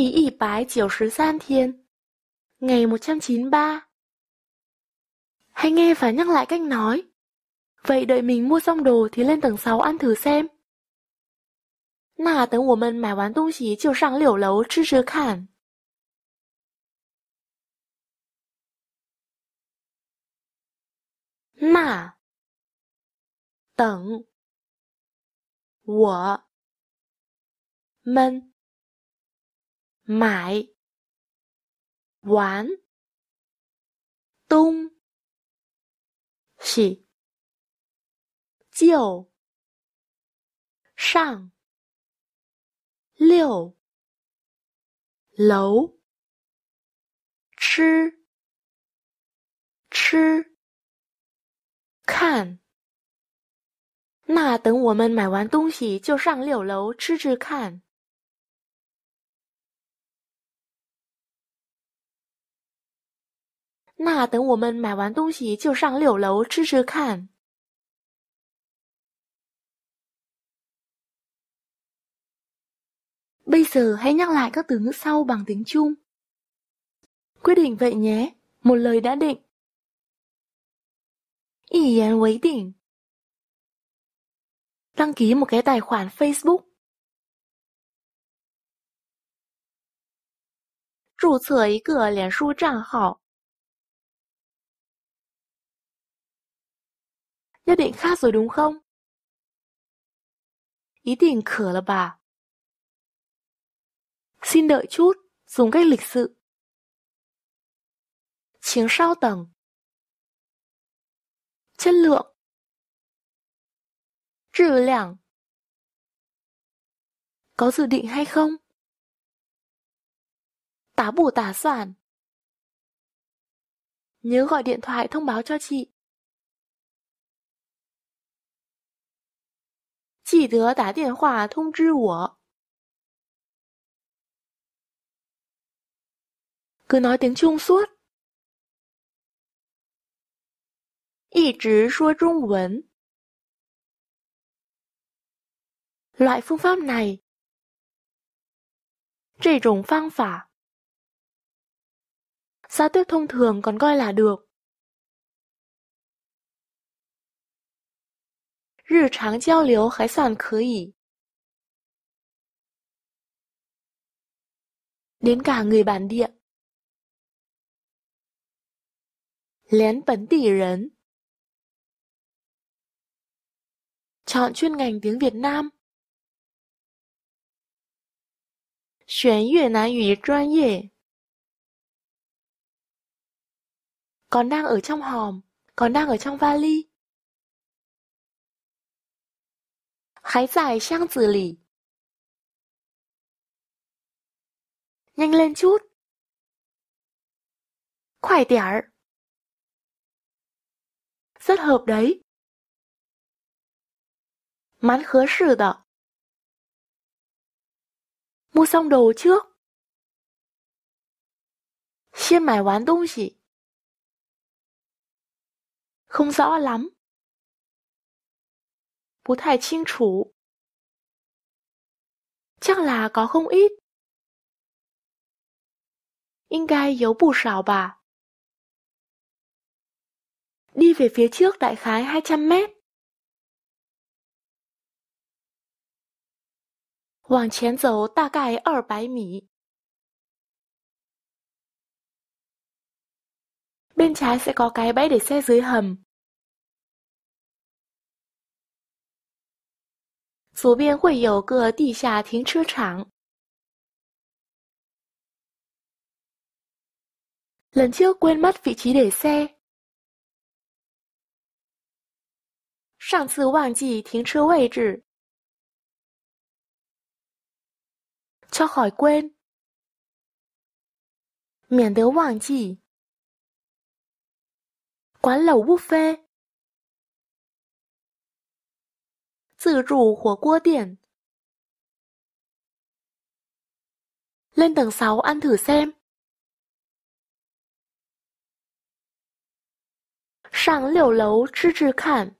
第一百九十三 thiên Ngày 193 Hãy nghe và nhắc lại cách nói Vậy đợi mình mua xong đồ thì lên tầng 6 ăn thử xem 那等我们买完东西就上六楼吃吃看。那等我们买完东西就上六楼吃吃看。那等我们买完东西就上六楼吃吃看。那等我们买完东西就上六楼吃吃看 Bây giờ hãy nhắc lại các từ ngữ sau bằng tiếng Trung. Quyết định vậy nhé, một lời đã định. định. Đăng ký một cái tài khoản Facebook. 注册一个脸书账号。nhất định khác rồi đúng không? ý là bà. Xin đợi chút, dùng cách lịch sự. tầng. Chất lượng. lượng. Có dự định hay không? Tá 打不打算? Nhớ gọi điện thoại thông báo cho chị. 记得打电话通知我。cứ nói tiếng Trung suốt，一直说中文。loại phương pháp này chỉ dùng phang phả giao tiếp thông thường còn coi là được。日常交流还算可以。Đến cả người bản địa. Lén bấn tỉ rấn. Chọn chuyên ngành tiếng Việt Nam. 选越南语专业。Còn đang ở trong hòm, còn đang ở trong vali. 还在箱子里。nhanh lên chút. Khoai điểm 儿. Rất hợp đấy, 蛮合适的，mua xong đồ trước. Không rõ lắm. 不太清楚，chắc không ít，应该有不少吧。Đi về phía trước đại khái 200 mét. 往前走大概二百米。Bên trái sẽ có cái bãi để xe dưới hầm. 左边会有个地下停车场。冷秋关 r 飞 n d 塞。上次忘记停车位置，敲海关，免得忘记。管楼乌飞。thử rùu của cua biển lên tầng sáu ăn thử xem. 上六楼吃吃看。